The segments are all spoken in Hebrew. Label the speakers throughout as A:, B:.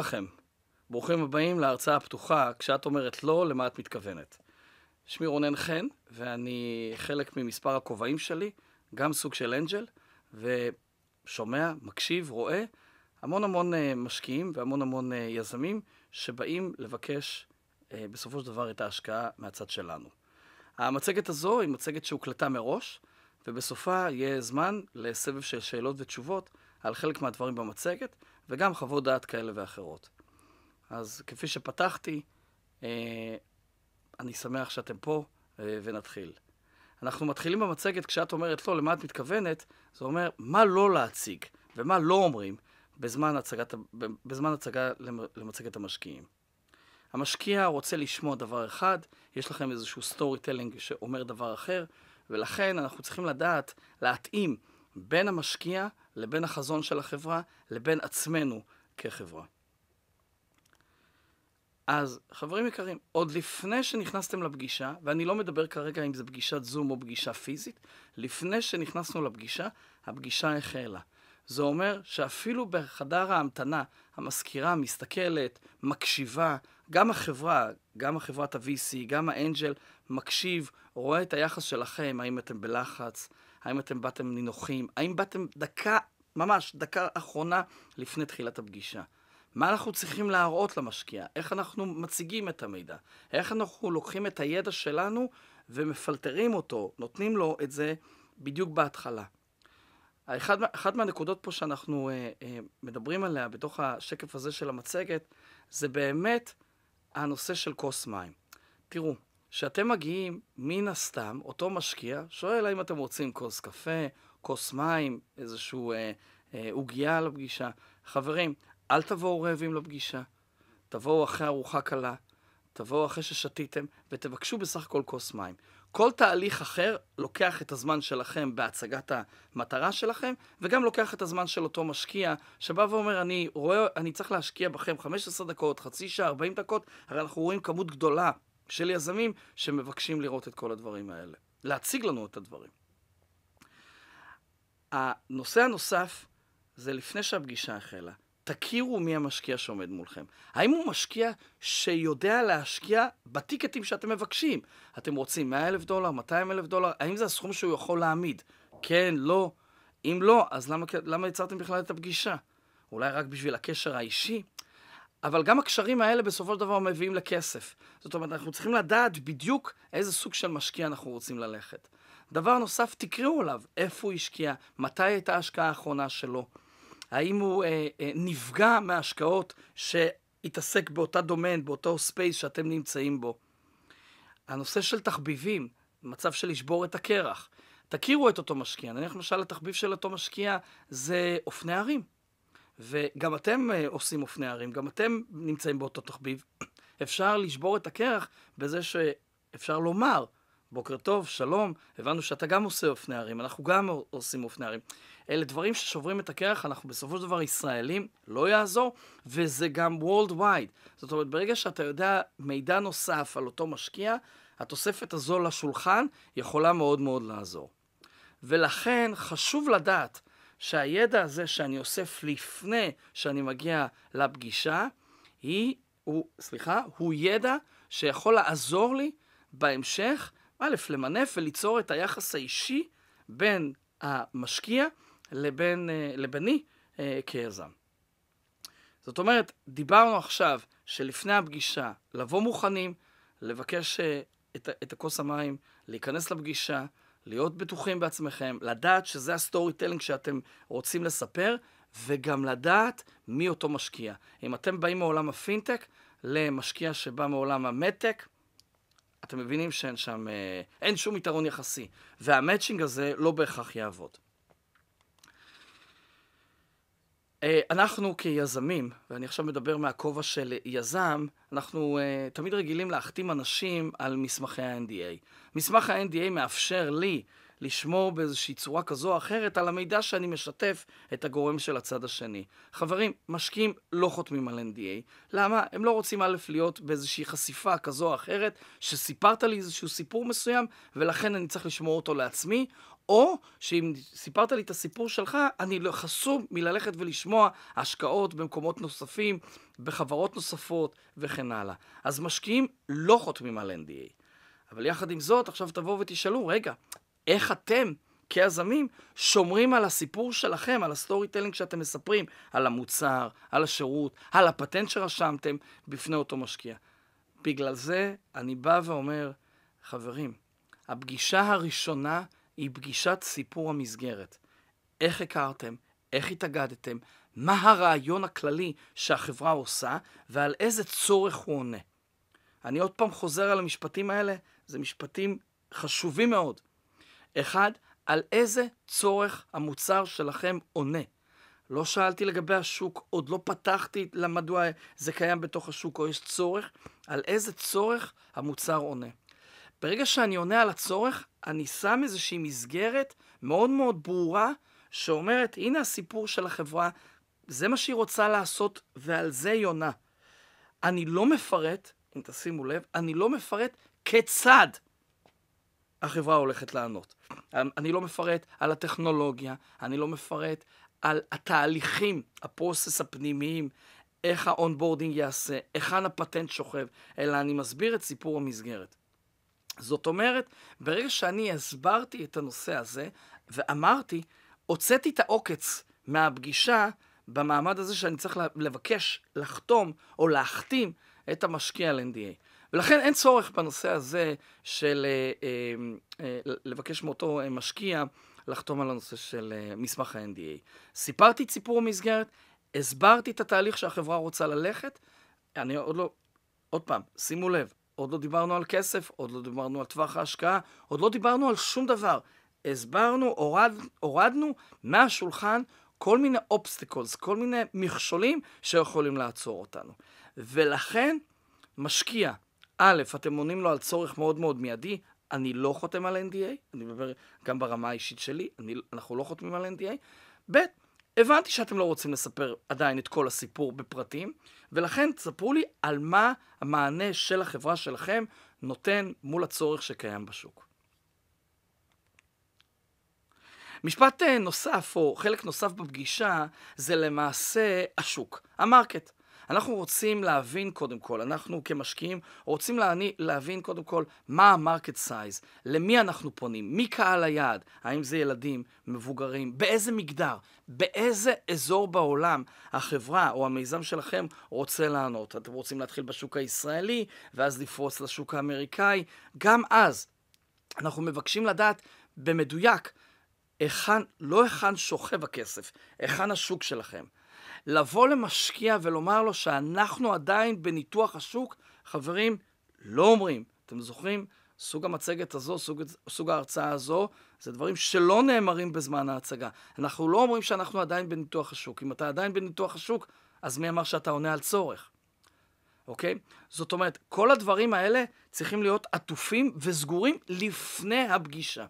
A: לכם. ברוכים הבאים להרצאה הפתוחה, כשאת אומרת לא, למה את מתכוונת. שמי רונן חן, ואני חלק ממספר הכובעים שלי, גם סוג של אנג'ל, ושומע, מקשיב, רואה המון המון אה, משקיעים והמון המון אה, יזמים שבאים לבקש אה, בסופו של דבר את ההשקעה מהצד שלנו. המצגת הזו היא מצגת שהוקלטה מראש, ובסופה יהיה זמן לסבב של שאלות ותשובות על חלק מהדברים במצגת, וגם חוות דעת כאלה ואחרות. אז כפי שפתחתי, אה, אני שמח שאתם פה, אה, ונתחיל. אנחנו מתחילים במצגת כשאת אומרת לא, למה את מתכוונת? זה אומר מה לא להציג ומה לא אומרים בזמן, הצגת, בזמן הצגה למצגת המשקיעים. המשקיע רוצה לשמוע דבר אחד, יש לכם איזשהו סטורי טלינג שאומר דבר אחר, ולכן אנחנו צריכים לדעת להתאים בין המשקיע לבין החזון של החברה, לבין עצמנו כחברה. אז חברים יקרים, עוד לפני שנכנסתם לפגישה, ואני לא מדבר כרגע אם זה פגישת זום או פגישה פיזית, לפני שנכנסנו לפגישה, הפגישה החלה. זה אומר שאפילו בחדר ההמתנה, המזכירה מסתכלת, מקשיבה, גם החברה, גם החברת ה-VC, גם האנג'ל, מקשיב, רואה את היחס שלכם, האם אתם בלחץ, האם אתם באתם נינוחים, האם באתם דקה, ממש דקה אחרונה לפני תחילת הפגישה. מה אנחנו צריכים להראות למשקיע? איך אנחנו מציגים את המידע? איך אנחנו לוקחים את הידע שלנו ומפלטרים אותו, נותנים לו את זה בדיוק בהתחלה. האחד, אחת מהנקודות פה שאנחנו אה, אה, מדברים עליה בתוך השקף הזה של המצגת, זה באמת הנושא של כוס מים. תראו, שאתם מגיעים, מן הסתם, אותו משקיע שואל האם אתם רוצים כוס קפה, כוס מים, איזשהו עוגיה אה, אה, לפגישה. חברים, אל תבואו רעבים לפגישה, תבואו אחרי ארוחה קלה, תבואו אחרי ששתיתם, ותבקשו בסך הכל כוס מים. כל תהליך אחר לוקח את הזמן שלכם בהצגת המטרה שלכם, וגם לוקח את הזמן של אותו משקיע, שבא ואומר, אני רואה, אני צריך להשקיע בכם 15 דקות, חצי שעה, 40 דקות, הרי אנחנו רואים כמות גדולה של יזמים שמבקשים לראות את כל הדברים האלה, להציג לנו את הדברים. הנושא הנוסף זה לפני שהפגישה החלה, תכירו מי המשקיע שעומד מולכם. האם הוא משקיע שיודע להשקיע בטיקטים שאתם מבקשים? אתם רוצים 100 אלף דולר, 200 אלף דולר? האם זה הסכום שהוא יכול להעמיד? כן, לא. אם לא, אז למה, למה יצרתם בכלל את הפגישה? אולי רק בשביל הקשר האישי? אבל גם הקשרים האלה בסופו של דבר מביאים לכסף. זאת אומרת, אנחנו צריכים לדעת בדיוק איזה סוג של משקיע אנחנו רוצים ללכת. דבר נוסף, תקראו עליו, איפה הוא השקיע, מתי הייתה ההשקעה האחרונה שלו, האם הוא אה, אה, נפגע מההשקעות שהתעסק באותה דומיין, באותו ספייס שאתם נמצאים בו. הנושא של תחביבים, מצב של לשבור את הקרח. תכירו את אותו משקיע. נניח למשל התחביב של אותו משקיע זה אופני ערים. וגם אתם אה, עושים אופני ערים, גם אתם נמצאים באותו תחביב. אפשר לשבור את הקרח בזה שאפשר לומר, בוקר טוב, שלום, הבנו שאתה גם עושה אופני ערים, אנחנו גם עושים אופני ערים. אלה דברים ששוברים את הקרח, אנחנו בסופו של דבר ישראלים, לא יעזור, וזה גם Worldwide. זאת אומרת, ברגע שאתה יודע מידע נוסף על אותו משקיע, התוספת הזו לשולחן יכולה מאוד מאוד לעזור. ולכן חשוב לדעת שהידע הזה שאני אוסף לפני שאני מגיע לפגישה, היא, הוא, סליחה, הוא ידע שיכול לעזור לי בהמשך, א', למנף וליצור את היחס האישי בין המשקיע לבין, אה, לביני אה, כיזם. זאת אומרת, דיברנו עכשיו שלפני הפגישה לבוא מוכנים, לבקש אה, את, את הכוס המים, להיכנס לפגישה, להיות בטוחים בעצמכם, לדעת שזה הסטורי טלינג שאתם רוצים לספר, וגם לדעת מי אותו משקיע. אם אתם באים מעולם הפינטק למשקיע שבא מעולם המדטק, אתם מבינים שאין שם, אה, אין שום יתרון יחסי, והמצ'ינג הזה לא בהכרח יעבוד. אה, אנחנו כיזמים, ואני עכשיו מדבר מהכובע של יזם, אנחנו uh, תמיד רגילים להחתים אנשים על מסמכי ה-NDA. מסמך ה-NDA מאפשר לי לשמור באיזושהי צורה כזו או אחרת על המידע שאני משתף את הגורם של הצד השני. חברים, משקיעים לא חותמים על NDA. למה? הם לא רוצים א' להיות באיזושהי חשיפה כזו או אחרת, שסיפרת לי איזשהו סיפור מסוים, ולכן אני צריך לשמור אותו לעצמי, או שאם סיפרת לי את הסיפור שלך, אני לא- חסום מללכת ולשמוע השקעות במקומות נוספים, בחברות נוספות וכן הלאה. אז משקיעים לא חותמים על NDA. אבל יחד עם זאת, עכשיו תבואו ותשאלו, רגע, איך אתם כיזמים שומרים על הסיפור שלכם, על הסטורי טלינג שאתם מספרים, על המוצר, על השירות, על הפטנט שרשמתם בפני אותו משקיע. בגלל זה אני בא ואומר, חברים, הפגישה הראשונה היא פגישת סיפור המסגרת. איך הכרתם, איך התאגדתם, מה הרעיון הכללי שהחברה עושה ועל איזה צורך הוא עונה. אני עוד פעם חוזר על המשפטים האלה, זה משפטים חשובים מאוד. אחד, על איזה צורך המוצר שלכם עונה. לא שאלתי לגבי השוק, עוד לא פתחתי למדוע זה קיים בתוך השוק או יש צורך, על איזה צורך המוצר עונה. ברגע שאני עונה על הצורך, אני שם איזושהי מסגרת מאוד מאוד ברורה, שאומרת, הנה הסיפור של החברה, זה מה שהיא רוצה לעשות, ועל זה היא עונה. אני לא מפרט, אם תשימו לב, אני לא מפרט כיצד החברה הולכת לענות. אני לא מפרט על הטכנולוגיה, אני לא מפרט על התהליכים, הפרוסס הפנימיים, איך האונבורדינג יעשה, היכן הפטנט שוכב, אלא אני מסביר את סיפור המסגרת. זאת אומרת, ברגע שאני הסברתי את הנושא הזה, ואמרתי, הוצאתי את העוקץ מהפגישה במעמד הזה שאני צריך לבקש לחתום או להחתים את המשקיע על NDA. ולכן אין צורך בנושא הזה של אה, אה, אה לבקש מאותו אה, משקיע לחתום על הנושא של אה, מסמך ה-NDA. סיפרתי את סיפור המסגרת, הסברתי את התהליך שהחברה רוצה ללכת, אני עוד לא, עוד פעם, שימו לב, עוד לא דיברנו על כסף, עוד לא דיברנו על טווח ההשקעה, עוד לא דיברנו על שום דבר. הסברנו, הורד, הורדנו מהשולחן כל מיני אובסטיקולס, כל מיני מכשולים שיכולים לעצור אותנו. ולכן, משקיע, א', אתם עונים לו על צורך מאוד מאוד מיידי, אני לא חותם על NDA, אני מדבר גם ברמה האישית שלי, אני, אנחנו לא חותמים על NDA, ב', הבנתי שאתם לא רוצים לספר עדיין את כל הסיפור בפרטים, ולכן תספרו לי על מה המענה של החברה שלכם נותן מול הצורך שקיים בשוק. משפט אה, נוסף, או חלק נוסף בפגישה, זה למעשה השוק, המרקט. אנחנו רוצים להבין קודם כל, אנחנו כמשקיעים רוצים להני, להבין קודם כל מה המרקט סייז, למי אנחנו פונים, מי קהל היעד, האם זה ילדים, מבוגרים, באיזה מגדר, באיזה אזור בעולם החברה או המיזם שלכם רוצה לענות. אתם רוצים להתחיל בשוק הישראלי ואז לפרוץ לשוק האמריקאי, גם אז אנחנו מבקשים לדעת במדויק היכן, לא היכן שוכב הכסף, היכן השוק שלכם. לבוא למשקיע ולומר לו שאנחנו עדיין בניתוח השוק, חברים, לא אומרים. אתם זוכרים? סוג המצגת הזו, סוג, סוג ההרצאה הזו, זה דברים שלא נאמרים בזמן ההצגה. אנחנו לא אומרים שאנחנו עדיין בניתוח השוק. אם אתה עדיין בניתוח השוק, אז מי אמר שאתה עונה על צורך? אוקיי? זאת אומרת, כל הדברים האלה צריכים להיות עטופים וסגורים לפני הפגישה.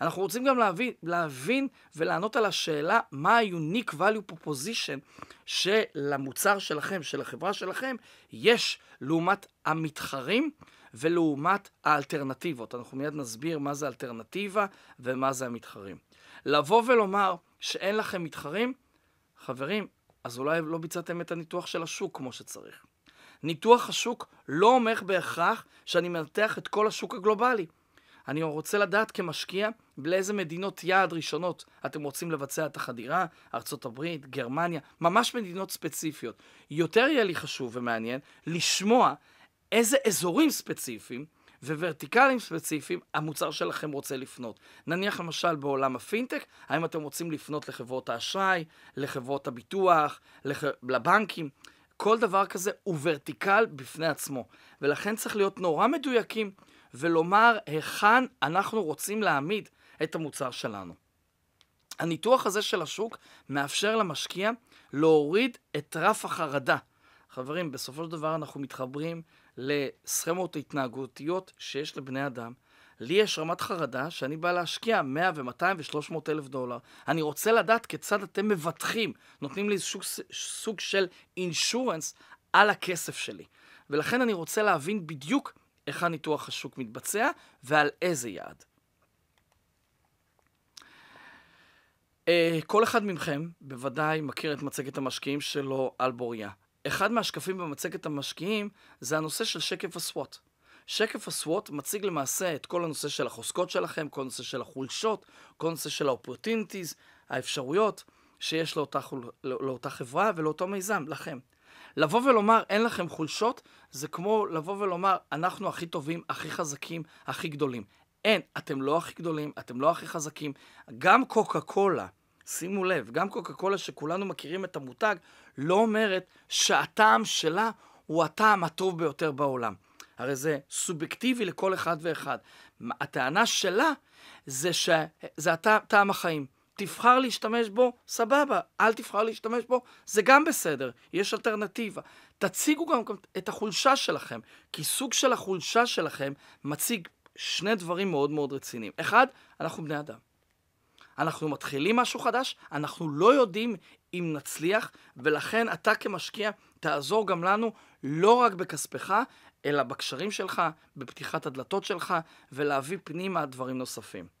A: אנחנו רוצים גם להבין, להבין ולענות על השאלה מה ה-unique value proposition שלמוצר שלכם, של החברה שלכם, יש לעומת המתחרים ולעומת האלטרנטיבות. אנחנו מיד נסביר מה זה אלטרנטיבה ומה זה המתחרים. לבוא ולומר שאין לכם מתחרים, חברים, אז אולי לא ביצעתם את הניתוח של השוק כמו שצריך. ניתוח השוק לא אומר בהכרח שאני מנתח את כל השוק הגלובלי. אני רוצה לדעת כמשקיע לאיזה מדינות יעד ראשונות אתם רוצים לבצע את החדירה, ארה״ב, גרמניה, ממש מדינות ספציפיות. יותר יהיה לי חשוב ומעניין לשמוע איזה אזורים ספציפיים וורטיקלים ספציפיים המוצר שלכם רוצה לפנות. נניח למשל בעולם הפינטק, האם אתם רוצים לפנות לחברות האשראי, לחברות הביטוח, לח... לבנקים? כל דבר כזה הוא ורטיקל בפני עצמו, ולכן צריך להיות נורא מדויקים ולומר היכן אנחנו רוצים להעמיד את המוצר שלנו. הניתוח הזה של השוק מאפשר למשקיע להוריד את רף החרדה. חברים, בסופו של דבר אנחנו מתחברים לסכמות התנהגותיות שיש לבני אדם. לי יש רמת חרדה שאני בא להשקיע 100 ו-200 ו-300 אלף דולר. אני רוצה לדעת כיצד אתם מבטחים, נותנים לי סוג, סוג של אינשורנס על הכסף שלי. ולכן אני רוצה להבין בדיוק היכן ניתוח השוק מתבצע ועל איזה יעד. אה, כל אחד מכם בוודאי מכיר את מצגת המשקיעים שלו על בוריה. אחד מהשקפים במצגת המשקיעים זה הנושא של שקף הסוואט. שקף הסוואט מציג למעשה את כל הנושא של החוזקות שלכם, כל הנושא של החולשות, כל הנושא של האופורטינטיז, האפשרויות שיש לאותה, לא, לאותה חברה ולאותו מיזם, לכם. לבוא ולומר אין לכם חולשות, זה כמו לבוא ולומר אנחנו הכי טובים, הכי חזקים, הכי גדולים. אין, אתם לא הכי גדולים, אתם לא הכי חזקים. גם קוקה קולה, שימו לב, גם קוקה קולה שכולנו מכירים את המותג, לא אומרת שהטעם שלה הוא הטעם הטוב ביותר בעולם. הרי זה סובייקטיבי לכל אחד ואחד. הטענה שלה זה, שזה הטעם החיים. תבחר להשתמש בו, סבבה. אל תבחר להשתמש בו, זה גם בסדר. יש אלטרנטיבה. תציגו גם את החולשה שלכם, כי סוג של החולשה שלכם מציג שני דברים מאוד מאוד רציניים. אחד, אנחנו בני אדם. אנחנו מתחילים משהו חדש, אנחנו לא יודעים אם נצליח, ולכן אתה כמשקיע תעזור גם לנו לא רק בכספך, אלא בקשרים שלך, בפתיחת הדלתות שלך, ולהביא פנימה דברים נוספים.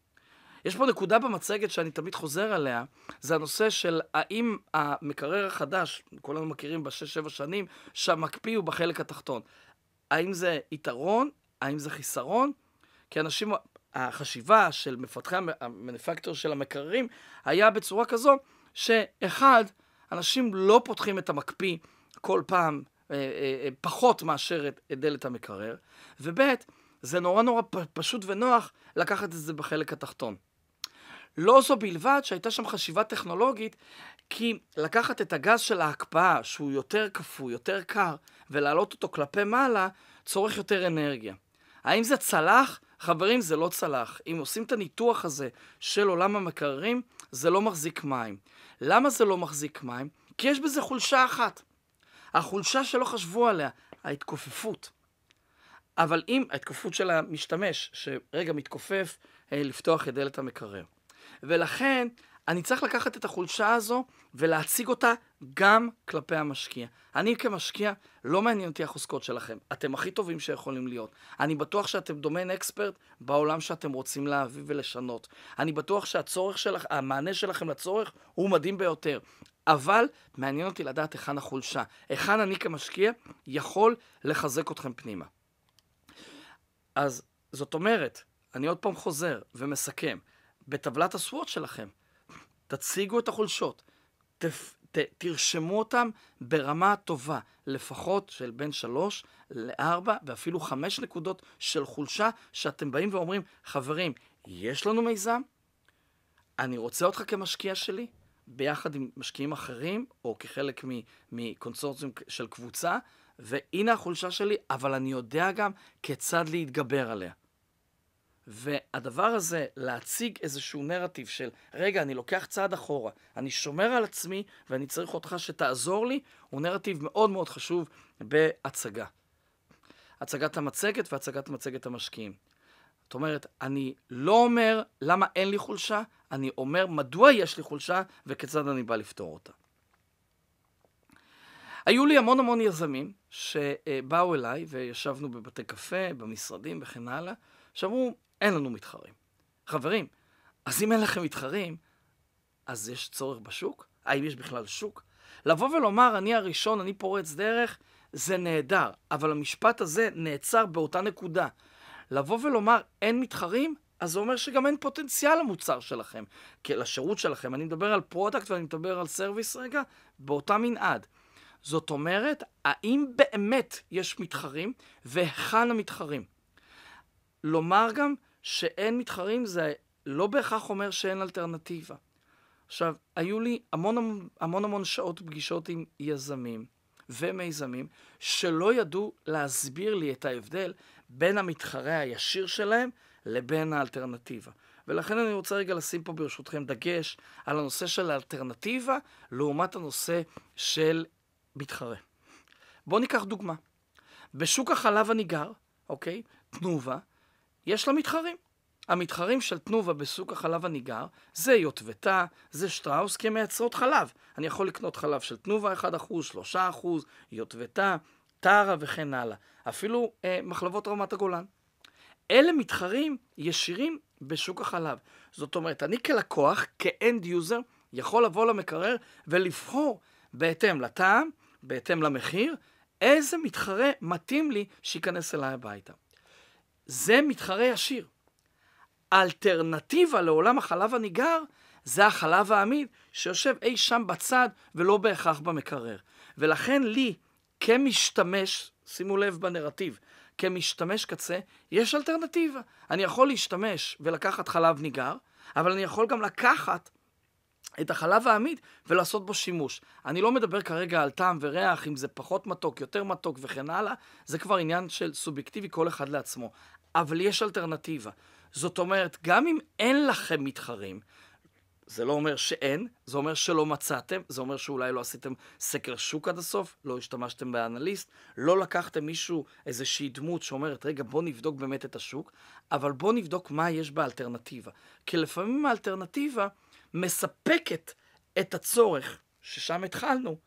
A: יש פה נקודה במצגת שאני תמיד חוזר עליה, זה הנושא של האם המקרר החדש, כולנו מכירים בשש-שבע שנים, שהמקפיא הוא בחלק התחתון. האם זה יתרון? האם זה חיסרון? כי אנשים, החשיבה של מפתחי המנפקטור של המקררים היה בצורה כזו שאחד, אנשים לא פותחים את המקפיא כל פעם אה, אה, אה פחות מאשר את, את דלת המקרר, וב' זה נורא נורא פשוט ונוח לקחת את זה בחלק התחתון. לא זו בלבד שהייתה שם חשיבה טכנולוגית, כי לקחת את הגז של ההקפאה, שהוא יותר קפוא, יותר קר, ולהעלות אותו כלפי מעלה, צורך יותר אנרגיה. האם זה צלח? חברים, זה לא צלח. אם עושים את הניתוח הזה של עולם המקררים, זה לא מחזיק מים. למה זה לא מחזיק מים? כי יש בזה חולשה אחת. החולשה שלא חשבו עליה, ההתכופפות. אבל אם ההתכופפות של המשתמש, שרגע מתכופף, אה, לפתוח את דלת המקרר. ולכן אני צריך לקחת את החולשה הזו ולהציג אותה גם כלפי המשקיע. אני כמשקיע, לא מעניין אותי החוזקות שלכם. אתם הכי טובים שיכולים להיות. אני בטוח שאתם דומיין אקספרט בעולם שאתם רוצים להביא ולשנות. אני בטוח שהצורך שלך, המענה שלכם לצורך הוא מדהים ביותר. אבל מעניין אותי לדעת היכן החולשה. היכן אני כמשקיע יכול לחזק אתכם פנימה. אז זאת אומרת, אני עוד פעם חוזר ומסכם. בטבלת הסוואט שלכם. תציגו את החולשות. ת, ת... תרשמו אותן ברמה טובה, לפחות של בין 3 ל-4 ואפילו 5 נקודות של חולשה, שאתם באים ואומרים, חברים, יש לנו מיזם, אני רוצה אותך כמשקיע שלי, ביחד עם משקיעים אחרים, או כחלק מקונסורציום של קבוצה, והנה החולשה שלי, אבל אני יודע גם כיצד להתגבר עליה. והדבר הזה, להציג איזשהו נרטיב של, רגע, אני לוקח צעד אחורה, אני שומר על עצמי ואני צריך אותך שתעזור לי, הוא נרטיב מאוד מאוד חשוב בהצגה. הצגת המצגת והצגת מצגת המשקיעים. זאת אומרת, אני לא אומר למה אין לי חולשה, אני אומר מדוע יש לי חולשה וכיצד אני בא לפתור אותה. היו לי המון המון יזמים שבאו אליי וישבנו בבתי קפה, במשרדים וכן הלאה, שאמרו, אין לנו מתחרים. חברים, אז אם אין לכם מתחרים, אז יש צורך בשוק? האם יש בכלל שוק? לבוא ולומר, אני הראשון, אני פורץ דרך, זה נהדר, אבל המשפט הזה נעצר באותה נקודה. לבוא ולומר, אין מתחרים? אז זה אומר שגם אין פוטנציאל למוצר שלכם, לשירות שלכם. אני מדבר על פרודקט ואני מדבר על סרוויס רגע, באותה מנעד. זאת אומרת, האם באמת יש מתחרים והיכן המתחרים? לומר גם שאין מתחרים זה לא בהכרח אומר שאין אלטרנטיבה. עכשיו, היו לי המון המון, המון שעות פגישות עם יזמים ומיזמים שלא ידעו להסביר לי את ההבדל בין המתחרה הישיר שלהם לבין האלטרנטיבה. ולכן אני רוצה רגע לשים פה ברשותכם דגש על הנושא של האלטרנטיבה לעומת הנושא של מתחרה. בואו ניקח דוגמה. בשוק החלב הניגר, אוקיי? תנובה, יש לה מתחרים. המתחרים של תנובה בסוג החלב הניגר זה יוטבתה, זה שטראוס, כי הן מייצרות חלב. אני יכול לקנות חלב של תנובה 1%, 3%, יוטבתה, טרה וכן הלאה. אפילו אה, מחלבות רמת הגולן. אלה מתחרים ישירים בשוק החלב. זאת אומרת, אני כלקוח, כאנד יוזר, יכול לבוא למקרר ולבחור בהתאם לטעם, בהתאם למחיר, איזה מתחרה מתאים לי שייכנס אליי הביתה. זה מתחרה ישיר. האלטרנטיבה לעולם החלב הניגר זה החלב העמיד שיושב אי שם בצד ולא בהכרח במקרר. ולכן לי, כמשתמש, שימו לב בנרטיב, כמשתמש קצה, יש אלטרנטיבה. אני יכול להשתמש ולקחת חלב ניגר, אבל אני יכול גם לקחת את החלב העמיד ולעשות בו שימוש. אני לא מדבר כרגע על טעם וריח, אם זה פחות מתוק, יותר מתוק וכן הלאה, זה כבר עניין של סובייקטיבי כל אחד לעצמו. אבל יש אלטרנטיבה. זאת אומרת, גם אם אין לכם מתחרים, זה לא אומר שאין, זה אומר שלא מצאתם, זה אומר שאולי לא עשיתם סקר שוק עד הסוף, לא השתמשתם באנליסט, לא לקחתם מישהו, איזושהי דמות שאומרת, רגע, בוא נבדוק באמת את השוק, אבל בוא נבדוק מה יש באלטרנטיבה. כי לפעמים האלטרנטיבה מספקת את הצורך ששם התחלנו,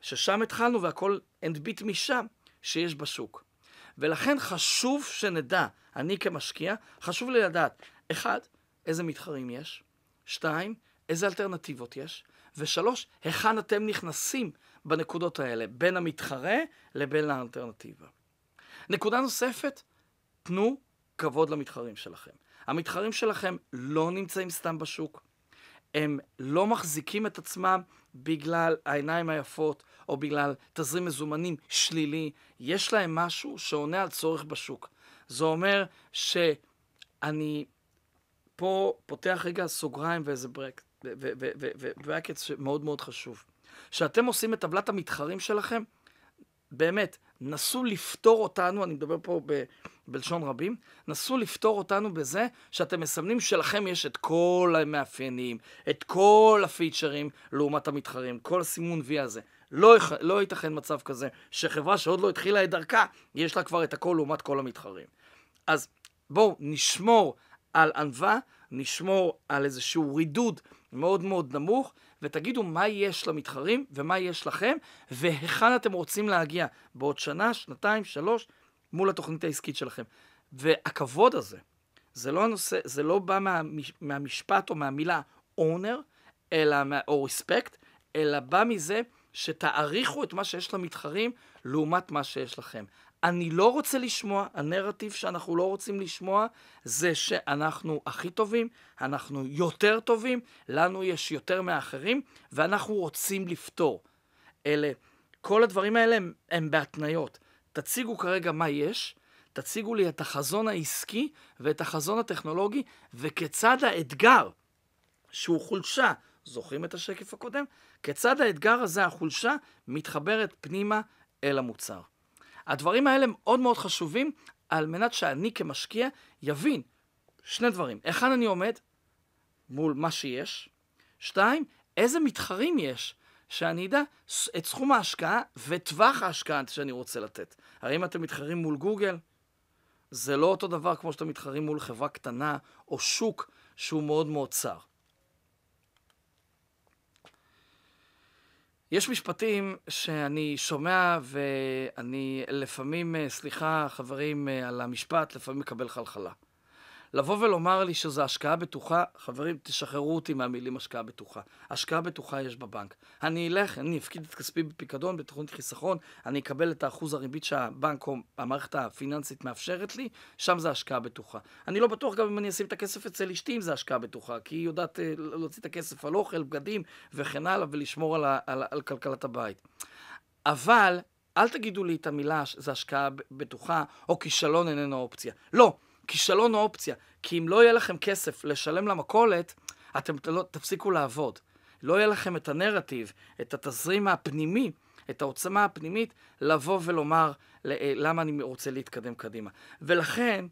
A: ששם התחלנו והכל הנדביט משם שיש בשוק. ולכן חשוב שנדע, אני כמשקיע, חשוב לי לדעת, אחד, איזה מתחרים יש, שתיים, איזה אלטרנטיבות יש, ושלוש, היכן אתם נכנסים בנקודות האלה, בין המתחרה לבין האלטרנטיבה. נקודה נוספת, תנו כבוד למתחרים שלכם. המתחרים שלכם לא נמצאים סתם בשוק, הם לא מחזיקים את עצמם בגלל העיניים היפות או בגלל תזרים מזומנים שלילי, יש להם משהו שעונה על צורך בשוק. זה אומר שאני פה פותח רגע סוגריים ואיזה ברק, וברקט מאוד מאוד חשוב. כשאתם עושים את טבלת המתחרים שלכם, באמת, נסו לפתור אותנו, אני מדבר פה ב, בלשון רבים, נסו לפתור אותנו בזה שאתם מסמנים שלכם יש את כל המאפיינים, את כל הפיצ'רים לעומת המתחרים, כל הסימון וי הזה. לא, לא ייתכן מצב כזה שחברה שעוד לא התחילה את דרכה, יש לה כבר את הכל לעומת כל המתחרים. אז בואו נשמור על ענווה, נשמור על איזשהו רידוד מאוד מאוד נמוך, ותגידו מה יש למתחרים ומה יש לכם, והיכן אתם רוצים להגיע בעוד שנה, שנתיים, שלוש, מול התוכנית העסקית שלכם. והכבוד הזה, זה לא, הנושא, זה לא בא מה, מהמשפט או מהמילה owner, אלא, או respect, אלא בא מזה שתעריכו את מה שיש למתחרים לעומת מה שיש לכם. אני לא רוצה לשמוע, הנרטיב שאנחנו לא רוצים לשמוע זה שאנחנו הכי טובים, אנחנו יותר טובים, לנו יש יותר מאחרים, ואנחנו רוצים לפתור. אלה, כל הדברים האלה הם, הם בהתניות. תציגו כרגע מה יש, תציגו לי את החזון העסקי ואת החזון הטכנולוגי, וכיצד האתגר, שהוא חולשה, זוכרים את השקף הקודם? כיצד האתגר הזה, החולשה, מתחברת פנימה אל המוצר. הדברים האלה מאוד מאוד חשובים על מנת שאני כמשקיע יבין שני דברים. היכן אני עומד מול מה שיש? שתיים, איזה מתחרים יש? שאני אדע את סכום ההשקעה וטווח ההשקעה שאני רוצה לתת. הרי אם אתם מתחרים מול גוגל, זה לא אותו דבר כמו שאתם מתחרים מול חברה קטנה או שוק שהוא מאוד מאוד צר. יש משפטים שאני שומע ואני לפעמים, אה, סליחה חברים אה, על המשפט, לפעמים מקבל חלחלה. לבוא ולומר לי שזו השקעה בטוחה, חברים, תשחררו אותי מהמילים השקעה בטוחה. השקעה בטוחה יש בבנק. אני אלך, אני אפקיד את כספי בפיקדון, בתוכנית חיסכון, אני אקבל את האחוז הריבית שהבנק או המערכת הפיננסית מאפשרת לי, שם זה השקעה בטוחה. אני לא בטוח גם אם אני אשים את הכסף אצל אשתי אם זה השקעה בטוחה, כי היא יודעת אה, להוציא את הכסף על אוכל, בגדים וכן הלאה, ולשמור על, על, על כלכלת הבית. אבל אל תגידו לי את המילה, זה השקעה בטוחה, או כישלון איננו אופציה. לא, כישלון אופציה. כי אם לא יהיה לכם כסף לשלם למכולת, אתם לא, תפסיקו לעבוד. לא יהיה לכם את הנרטיב, את התזרים הפנימי, את העוצמה הפנימית, לבוא ולומר אה, למה אני רוצה להתקדם קדימה. ולכן,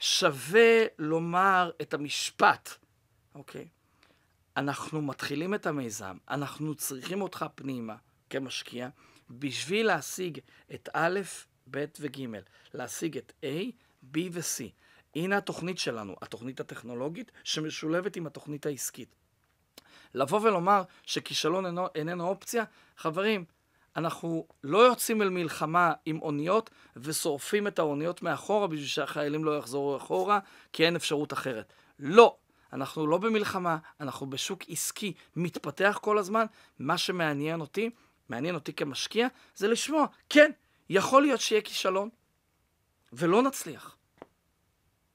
A: שווה לומר את המשפט, אוקיי? אנחנו מתחילים את המיזם, אנחנו צריכים אותך פנימה כמשקיע בשביל להשיג את א', ב' וג', להשיג את A, B ו-C. הנה התוכנית שלנו, התוכנית הטכנולוגית שמשולבת עם התוכנית העסקית. לבוא ולומר שכישלון איננו, איננו אופציה, חברים, אנחנו לא יוצאים אל מלחמה עם אוניות ושורפים את האוניות מאחורה בשביל שהחיילים לא יחזרו אחורה, כי אין אפשרות אחרת. לא, אנחנו לא במלחמה, אנחנו בשוק עסקי מתפתח כל הזמן. מה שמעניין אותי, מעניין אותי כמשקיע, זה לשמוע, כן, יכול להיות שיהיה כישלון ולא נצליח.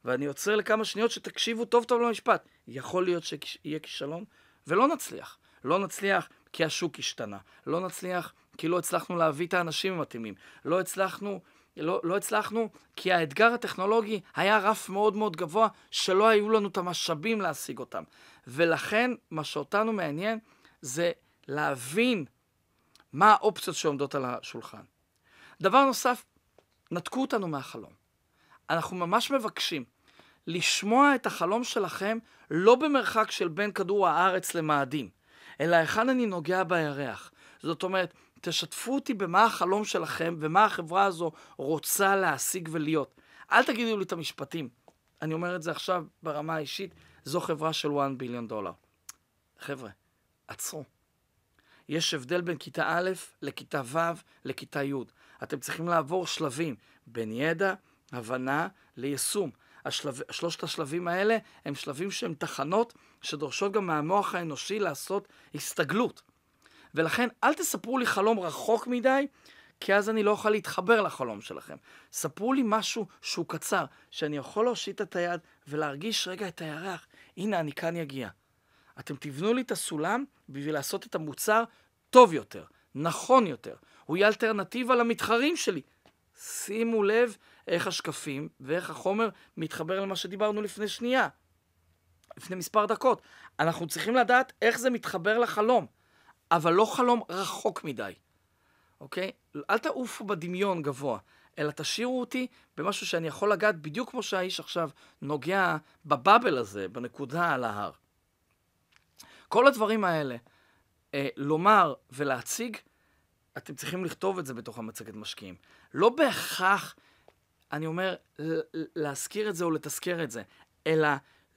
A: ואני עוצר לכמה שניות שתקשיבו טוב טוב למשפט. יכול להיות שיהיה כישלון, ולא נצליח. לא נצליח כי השוק השתנה. לא נצליח כי לא הצלחנו להביא את האנשים המתאימים. לא הצלחנו, לא, לא הצלחנו כי האתגר הטכנולוגי היה רף מאוד מאוד גבוה, שלא היו לנו את המשאבים להשיג אותם. ולכן, מה שאותנו מעניין זה להבין מה האופציות שעומדות על השולחן. דבר נוסף, נתקו אותנו מהחלום. אנחנו ממש מבקשים לשמוע את החלום שלכם לא במרחק של בין כדור הארץ למאדים, אלא היכן אני נוגע בירח. זאת אומרת, תשתפו אותי במה החלום שלכם ומה החברה הזו רוצה להשיג ולהיות. אל תגידו לי את המשפטים. אני אומר את זה עכשיו ברמה האישית, זו חברה של 1 ביליון דולר. חבר'ה, עצרו. יש הבדל בין כיתה א' לכיתה ו' לכיתה י'. אתם צריכים לעבור שלבים בין ידע, הבנה ליישום. השלב, שלושת השלבים האלה הם שלבים שהם תחנות שדורשות גם מהמוח האנושי לעשות הסתגלות. ולכן אל תספרו לי חלום רחוק מדי, כי אז אני לא אוכל להתחבר לחלום שלכם. ספרו לי משהו שהוא קצר, שאני יכול להושיט את היד ולהרגיש רגע את הירח. הנה, אני כאן אגיע. אתם תבנו לי את הסולם בשביל לעשות את המוצר טוב יותר, נכון יותר. הוא יהיה אלטרנטיבה למתחרים שלי. שימו לב איך השקפים ואיך החומר מתחבר למה שדיברנו לפני שנייה, לפני מספר דקות. אנחנו צריכים לדעת איך זה מתחבר לחלום, אבל לא חלום רחוק מדי, אוקיי? אל תעופו בדמיון גבוה, אלא תשאירו אותי במשהו שאני יכול לגעת בדיוק כמו שהאיש עכשיו נוגע בבאבל הזה, בנקודה על ההר. כל הדברים האלה, אה, לומר ולהציג, אתם צריכים לכתוב את זה בתוך המצגת משקיעים. לא בהכרח אני אומר, להזכיר את זה או לתזכר את זה, אלא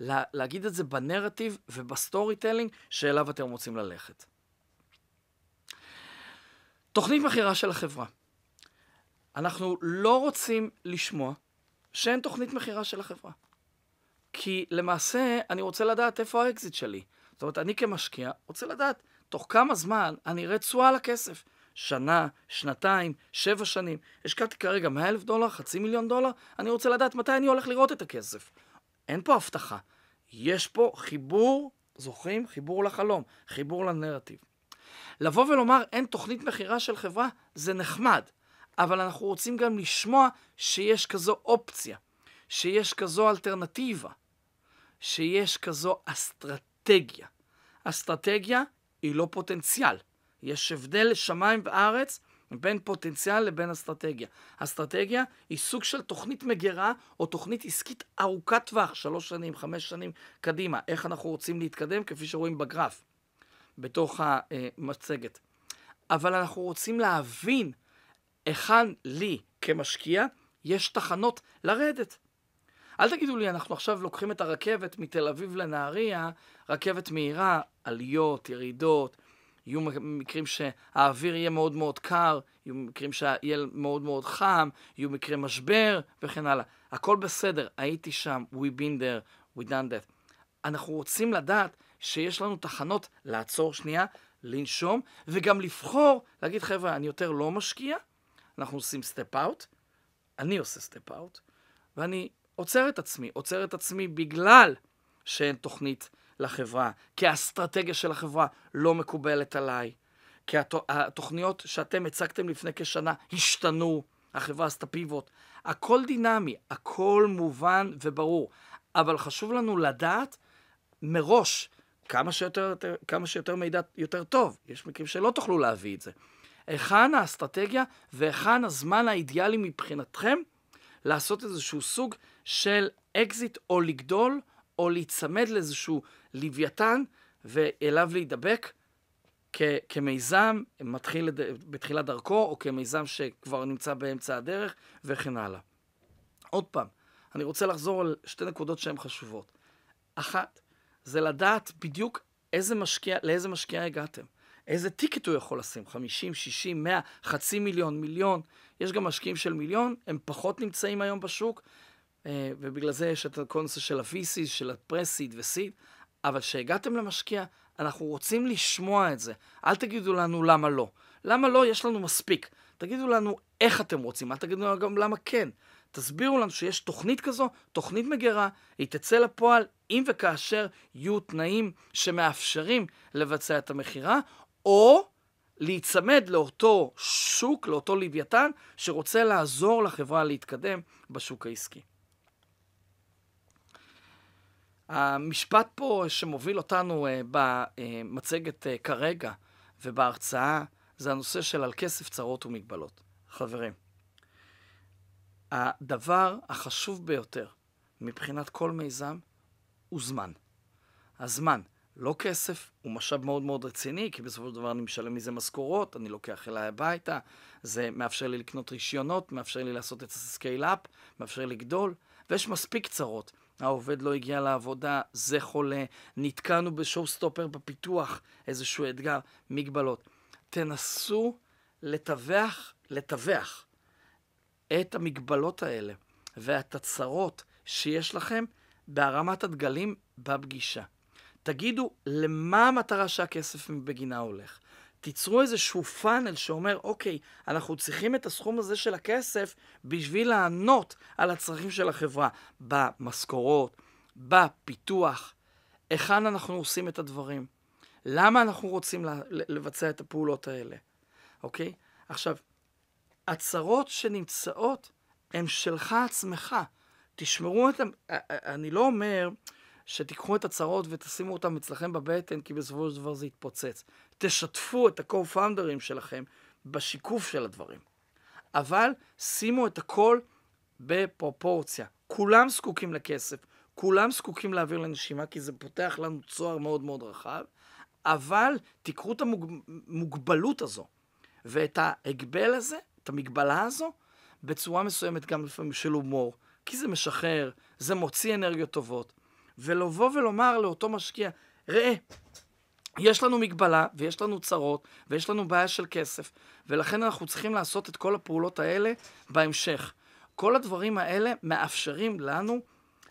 A: לה, להגיד את זה בנרטיב ובסטורי טלינג שאליו אתם רוצים ללכת. תוכנית מכירה של החברה. אנחנו לא רוצים לשמוע שאין תוכנית מכירה של החברה. כי למעשה, אני רוצה לדעת איפה האקזיט שלי. זאת אומרת, אני כמשקיע רוצה לדעת תוך כמה זמן אני אראה תשואה על הכסף. שנה, שנתיים, שבע שנים. השקעתי כרגע 100 אלף דולר, חצי מיליון דולר, אני רוצה לדעת מתי אני הולך לראות את הכסף. אין פה הבטחה. יש פה חיבור, זוכרים? חיבור לחלום, חיבור לנרטיב. לבוא ולומר אין תוכנית מכירה של חברה, זה נחמד, אבל אנחנו רוצים גם לשמוע שיש כזו אופציה, שיש כזו אלטרנטיבה, שיש כזו אסטרטגיה. אסטרטגיה היא לא פוטנציאל, יש הבדל שמיים וארץ בין פוטנציאל לבין אסטרטגיה. אסטרטגיה היא סוג של תוכנית מגירה או תוכנית עסקית ארוכת טווח, שלוש שנים, חמש שנים קדימה, איך אנחנו רוצים להתקדם, כפי שרואים בגרף, בתוך המצגת. אבל אנחנו רוצים להבין היכן לי כמשקיע יש תחנות לרדת. אל תגידו לי, אנחנו עכשיו לוקחים את הרכבת מתל אביב לנהריה, רכבת מהירה, עליות, ירידות, יהיו מקרים שהאוויר יהיה מאוד מאוד קר, יהיו מקרים שיהיה מאוד מאוד חם, יהיו מקרי משבר וכן הלאה. הכל בסדר, הייתי שם, we been there, we done that. אנחנו רוצים לדעת שיש לנו תחנות לעצור שנייה, לנשום, וגם לבחור, להגיד, חבר'ה, אני יותר לא משקיע, אנחנו עושים סטפ אאוט, אני עושה סטפ אאוט, ואני עוצר את עצמי, עוצר את עצמי בגלל שאין תוכנית לחברה, כי האסטרטגיה של החברה לא מקובלת עליי, כי התוכניות שאתם הצגתם לפני כשנה השתנו, החברה עשתה פיבוט. הכל דינמי, הכל מובן וברור, אבל חשוב לנו לדעת מראש, כמה שיותר, כמה שיותר מידע יותר טוב, יש מקרים שלא תוכלו להביא את זה. היכן האסטרטגיה והיכן הזמן האידיאלי מבחינתכם לעשות איזשהו סוג של אקזיט או לגדול או להיצמד לאיזשהו לוויתן ואליו להידבק כ- כמיזם מתחיל לד- בתחילת דרכו, או כמיזם שכבר נמצא באמצע הדרך, וכן הלאה. עוד פעם, אני רוצה לחזור על שתי נקודות שהן חשובות. אחת, זה לדעת בדיוק איזה משקיע, לאיזה משקיע הגעתם. איזה טיקט הוא יכול לשים? 50, 60, 100, חצי מיליון, מיליון. יש גם משקיעים של מיליון, הם פחות נמצאים היום בשוק, אה, ובגלל זה יש את הקונסט של ה-VC, של ה-Press-Seed ו-Seed, אבל כשהגעתם למשקיע, אנחנו רוצים לשמוע את זה. אל תגידו לנו למה לא. למה לא, יש לנו מספיק. תגידו לנו איך אתם רוצים, אל תגידו לנו גם למה כן. תסבירו לנו שיש תוכנית כזו, תוכנית מגירה, היא תצא לפועל אם וכאשר יהיו תנאים שמאפשרים לבצע את המכירה, או להיצמד לאותו שוק, לאותו לוויתן, שרוצה לעזור לחברה להתקדם בשוק העסקי. המשפט פה שמוביל אותנו אה, במצגת אה, כרגע ובהרצאה, זה הנושא של על כסף, צרות ומגבלות. חברים, הדבר החשוב ביותר מבחינת כל מיזם הוא זמן. הזמן, לא כסף, הוא משאב מאוד מאוד רציני, כי בסופו של דבר אני משלם מזה משכורות, אני לוקח אליי הביתה, זה מאפשר לי לקנות רישיונות, מאפשר לי לעשות את הסקייל-אפ, מאפשר לי לגדול, ויש מספיק צרות. העובד לא הגיע לעבודה, זה חולה, נתקענו בשואו סטופר בפיתוח, איזשהו אתגר, מגבלות. תנסו לתווח, לתווח את המגבלות האלה הצרות שיש לכם בהרמת הדגלים בפגישה. תגידו למה המטרה שהכסף בגינה הולך. תיצרו איזשהו פאנל שאומר, אוקיי, אנחנו צריכים את הסכום הזה של הכסף בשביל לענות על הצרכים של החברה, במשכורות, בפיתוח, היכן אנחנו עושים את הדברים, למה אנחנו רוצים לבצע את הפעולות האלה, אוקיי? עכשיו, הצרות שנמצאות הן שלך עצמך. תשמרו את ה... אני לא אומר שתיקחו את הצרות ותשימו אותן אצלכם בבטן, כי בסופו של דבר זה יתפוצץ. תשתפו את ה-co-founders שלכם בשיקוף של הדברים. אבל שימו את הכל בפרופורציה. כולם זקוקים לכסף, כולם זקוקים לאוויר לנשימה, כי זה פותח לנו צוהר מאוד מאוד רחב, אבל תיקחו את המוגבלות הזו ואת ההגבל הזה, את המגבלה הזו, בצורה מסוימת גם לפעמים של הומור, כי זה משחרר, זה מוציא אנרגיות טובות. ולבוא ולומר לאותו משקיע, ראה, יש לנו מגבלה, ויש לנו צרות, ויש לנו בעיה של כסף, ולכן אנחנו צריכים לעשות את כל הפעולות האלה בהמשך. כל הדברים האלה מאפשרים לנו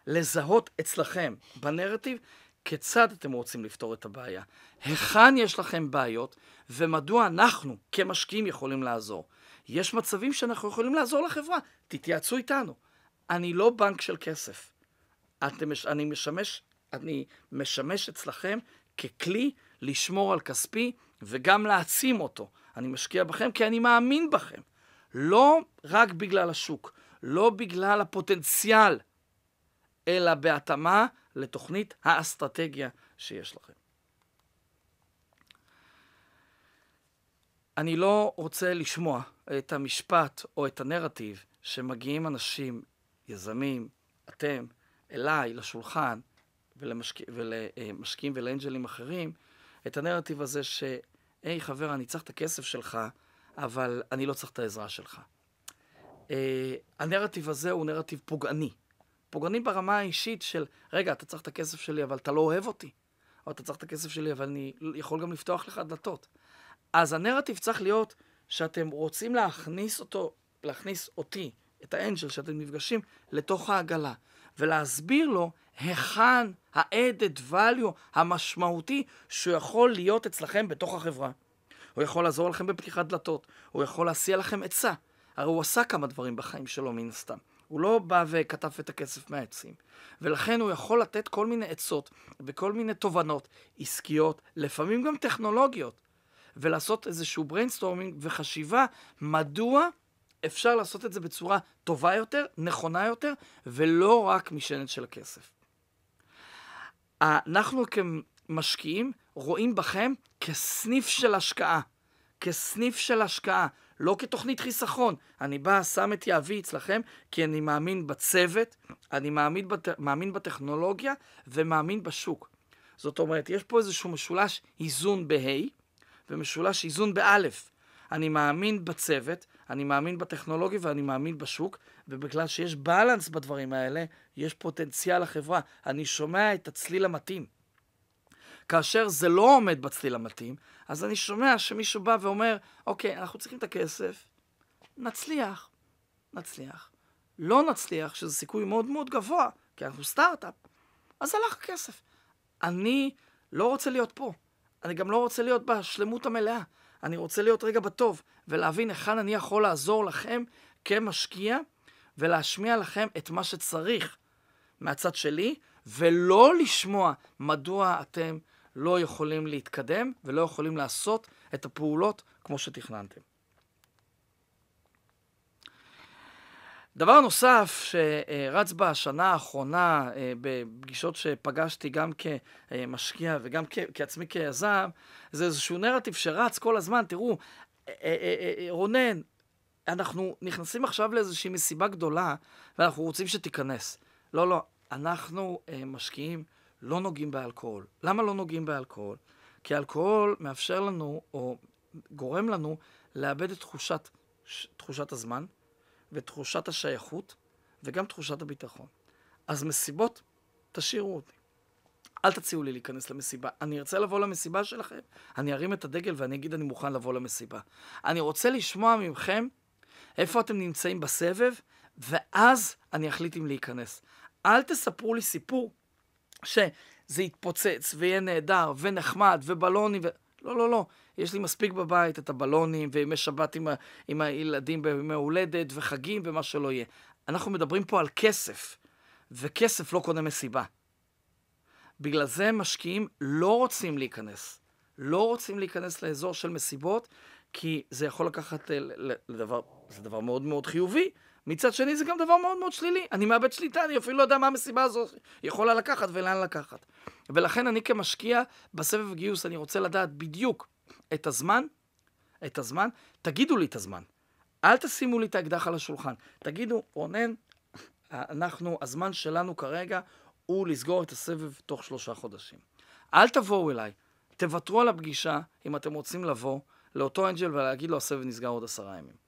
A: לזהות אצלכם בנרטיב כיצד אתם רוצים לפתור את הבעיה, היכן יש לכם בעיות, ומדוע אנחנו כמשקיעים יכולים לעזור. יש מצבים שאנחנו יכולים לעזור לחברה, תתייעצו איתנו. אני לא בנק של כסף. מש, אני, משמש, אני משמש אצלכם ככלי לשמור על כספי וגם להעצים אותו. אני משקיע בכם כי אני מאמין בכם. לא רק בגלל השוק, לא בגלל הפוטנציאל, אלא בהתאמה לתוכנית האסטרטגיה שיש לכם. אני לא רוצה לשמוע את המשפט או את הנרטיב שמגיעים אנשים, יזמים, אתם, אליי, לשולחן, ולמשק... ולמשקיעים ולאנג'לים אחרים, את הנרטיב הזה ש, היי hey, חבר, אני צריך את הכסף שלך, אבל אני לא צריך את העזרה שלך. Uh, הנרטיב הזה הוא נרטיב פוגעני. פוגעני ברמה האישית של, רגע, אתה צריך את הכסף שלי, אבל אתה לא אוהב אותי. או אתה צריך את הכסף שלי, אבל אני יכול גם לפתוח לך דלתות. אז הנרטיב צריך להיות שאתם רוצים להכניס אותו, להכניס אותי, את האנג'ל שאתם נפגשים, לתוך העגלה. ולהסביר לו היכן ה-added value המשמעותי שהוא יכול להיות אצלכם בתוך החברה. הוא יכול לעזור לכם בפתיחת דלתות, הוא יכול להסיע לכם עצה. הרי הוא עשה כמה דברים בחיים שלו מן הסתם. הוא לא בא וכתב את הכסף מהעצים. ולכן הוא יכול לתת כל מיני עצות וכל מיני תובנות עסקיות, לפעמים גם טכנולוגיות, ולעשות איזשהו בריינסטורמינג וחשיבה מדוע אפשר לעשות את זה בצורה טובה יותר, נכונה יותר, ולא רק משענת של הכסף. אנחנו כמשקיעים רואים בכם כסניף של השקעה. כסניף של השקעה, לא כתוכנית חיסכון. אני בא, שם את יהבי אצלכם, כי אני מאמין בצוות, אני מאמין, בת... מאמין בטכנולוגיה ומאמין בשוק. זאת אומרת, יש פה איזשהו משולש איזון בה' ומשולש איזון באלף. אני מאמין בצוות, אני מאמין בטכנולוגיה ואני מאמין בשוק, ובגלל שיש בלנס בדברים האלה, יש פוטנציאל לחברה. אני שומע את הצליל המתאים. כאשר זה לא עומד בצליל המתאים, אז אני שומע שמישהו בא ואומר, אוקיי, אנחנו צריכים את הכסף, נצליח, נצליח. לא נצליח, שזה סיכוי מאוד מאוד גבוה, כי אנחנו סטארט-אפ, אז הלך הכסף. אני לא רוצה להיות פה. אני גם לא רוצה להיות בשלמות המלאה. אני רוצה להיות רגע בטוב, ולהבין היכן אני יכול לעזור לכם כמשקיע, ולהשמיע לכם את מה שצריך מהצד שלי, ולא לשמוע מדוע אתם לא יכולים להתקדם ולא יכולים לעשות את הפעולות כמו שתכננתם. דבר נוסף שרץ בשנה האחרונה אה, בפגישות שפגשתי גם כמשקיע וגם כעצמי כיזם, זה איזשהו נרטיב שרץ כל הזמן, תראו, אה, אה, רונן, אנחנו נכנסים עכשיו לאיזושהי מסיבה גדולה ואנחנו רוצים שתיכנס. לא, לא, אנחנו משקיעים לא נוגעים באלכוהול. למה לא נוגעים באלכוהול? כי אלכוהול מאפשר לנו, או גורם לנו, לאבד את תחושת, תחושת הזמן, ותחושת השייכות, וגם תחושת הביטחון. אז מסיבות, תשאירו אותי. אל תציעו לי להיכנס למסיבה. אני ארצה לבוא למסיבה שלכם, אני ארים את הדגל ואני אגיד אני מוכן לבוא למסיבה. אני רוצה לשמוע ממכם איפה אתם נמצאים בסבב, ואז אני אחליט אם להיכנס. אל תספרו לי סיפור שזה יתפוצץ ויהיה נהדר ונחמד ובלוני ו... לא, לא, לא. יש לי מספיק בבית את הבלונים, וימי שבת עם, ה, עם הילדים בימי הולדת, וחגים, ומה שלא יהיה. אנחנו מדברים פה על כסף, וכסף לא קונה מסיבה. בגלל זה משקיעים לא רוצים להיכנס. לא רוצים להיכנס לאזור של מסיבות, כי זה יכול לקחת אה, לדבר, זה דבר מאוד מאוד חיובי, מצד שני זה גם דבר מאוד מאוד שלילי. אני מאבד שליטה, אני אפילו לא יודע מה המסיבה הזו יכולה לקחת ולאן לקחת. ולכן אני כמשקיע בסבב גיוס, אני רוצה לדעת בדיוק את הזמן, את הזמן, תגידו לי את הזמן. אל תשימו לי את האקדח על השולחן. תגידו, רונן, אנחנו, הזמן שלנו כרגע הוא לסגור את הסבב תוך שלושה חודשים. אל תבואו אליי, תוותרו על הפגישה אם אתם רוצים לבוא לאותו אנג'ל ולהגיד לו הסבב נסגר עוד עשרה ימים.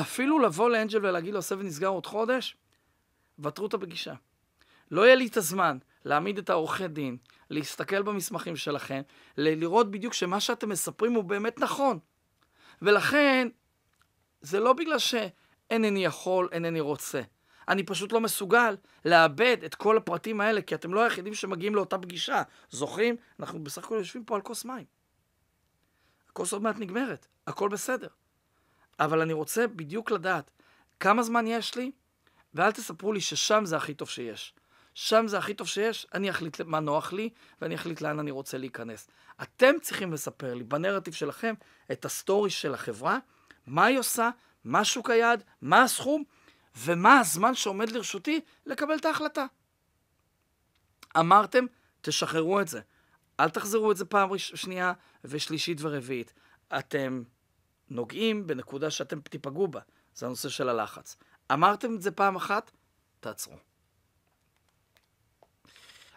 A: אפילו לבוא לאנג'ל ולהגיד לו, הסבב נסגר עוד חודש, ותרו את הפגישה. לא יהיה לי את הזמן להעמיד את העורכי דין, להסתכל במסמכים שלכם, לראות בדיוק שמה שאתם מספרים הוא באמת נכון. ולכן, זה לא בגלל שאינני יכול, אינני רוצה. אני פשוט לא מסוגל לאבד את כל הפרטים האלה, כי אתם לא היחידים שמגיעים לאותה פגישה. זוכרים? אנחנו בסך הכול יושבים פה על כוס מים. הכוס עוד מעט נגמרת, הכל בסדר. אבל אני רוצה בדיוק לדעת כמה זמן יש לי, ואל תספרו לי ששם זה הכי טוב שיש. שם זה הכי טוב שיש, אני אחליט מה נוח לי, ואני אחליט לאן אני רוצה להיכנס. אתם צריכים לספר לי בנרטיב שלכם את הסטורי של החברה, מה היא עושה, מה שוק היעד, מה הסכום, ומה הזמן שעומד לרשותי לקבל את ההחלטה. אמרתם, תשחררו את זה. אל תחזרו את זה פעם שנייה ושלישית ורביעית. אתם נוגעים בנקודה שאתם תיפגעו בה, זה הנושא של הלחץ. אמרתם את זה פעם אחת, תעצרו.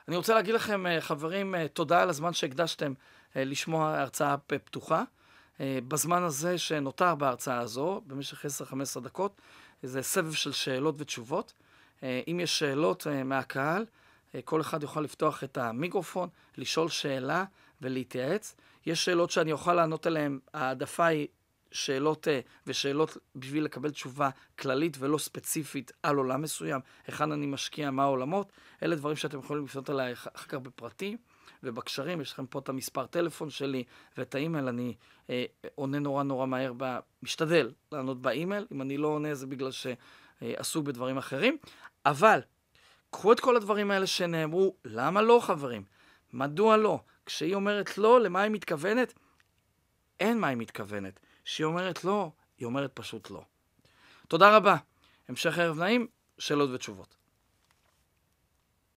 A: אני רוצה להגיד לכם, אה, חברים, אה, תודה על הזמן שהקדשתם אה, לשמוע הרצאה פתוחה. בזמן הזה שנותר בהרצאה הזו, במשך 10-15 דקות, זה סבב של שאלות ותשובות. אם יש שאלות מהקהל, כל אחד יוכל לפתוח את המיקרופון, לשאול שאלה ולהתייעץ. יש שאלות שאני אוכל לענות עליהן, העדפה היא שאלות אה, ושאלות בשביל לקבל תשובה כללית ולא ספציפית על עולם מסוים, היכן אני משקיע, מה העולמות, אלה דברים שאתם יכולים לפנות אליי אחר כך בפרטי ובקשרים, יש לכם פה את המספר טלפון שלי ואת האימייל, אני אה, עונה נורא נורא מהר, ב... משתדל לענות באימייל, אם אני לא עונה זה בגלל שעסוק בדברים אחרים, אבל קחו את כל הדברים האלה שנאמרו, למה לא חברים? מדוע לא? כשהיא אומרת לא, למה היא מתכוונת? אין מה היא מתכוונת. שהיא אומרת לא, היא אומרת פשוט לא. תודה רבה. המשך ערב נעים, שאלות ותשובות.